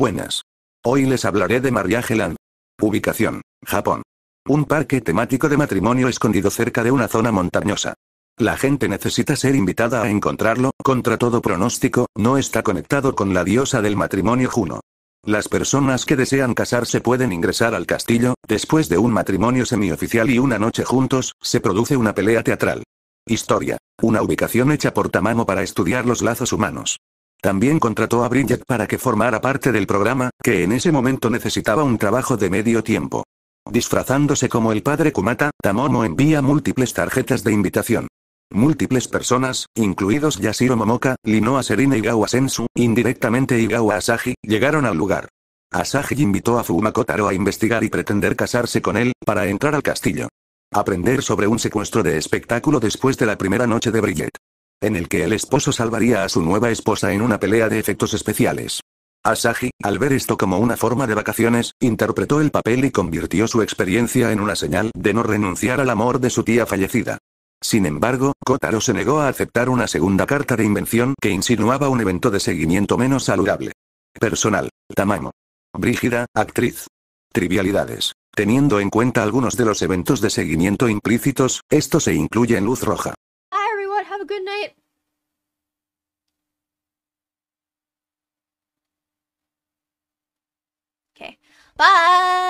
Buenas. Hoy les hablaré de Mariageland. Ubicación, Japón. Un parque temático de matrimonio escondido cerca de una zona montañosa. La gente necesita ser invitada a encontrarlo, contra todo pronóstico, no está conectado con la diosa del matrimonio Juno. Las personas que desean casarse pueden ingresar al castillo, después de un matrimonio semioficial y una noche juntos, se produce una pelea teatral. Historia. Una ubicación hecha por Tamamo para estudiar los lazos humanos. También contrató a Bridget para que formara parte del programa, que en ese momento necesitaba un trabajo de medio tiempo. Disfrazándose como el padre Kumata, Tamomo envía múltiples tarjetas de invitación. Múltiples personas, incluidos Yashiro Momoka, Linoa Serina y Gawa Sensu, indirectamente gawa Asahi, llegaron al lugar. Asahi invitó a Fumakotaro a investigar y pretender casarse con él, para entrar al castillo. Aprender sobre un secuestro de espectáculo después de la primera noche de Bridget en el que el esposo salvaría a su nueva esposa en una pelea de efectos especiales. Asahi, al ver esto como una forma de vacaciones, interpretó el papel y convirtió su experiencia en una señal de no renunciar al amor de su tía fallecida. Sin embargo, Kotaro se negó a aceptar una segunda carta de invención que insinuaba un evento de seguimiento menos saludable. Personal. Tamamo. Brígida, actriz. Trivialidades. Teniendo en cuenta algunos de los eventos de seguimiento implícitos, esto se incluye en luz roja. Have a good night. Okay. Bye.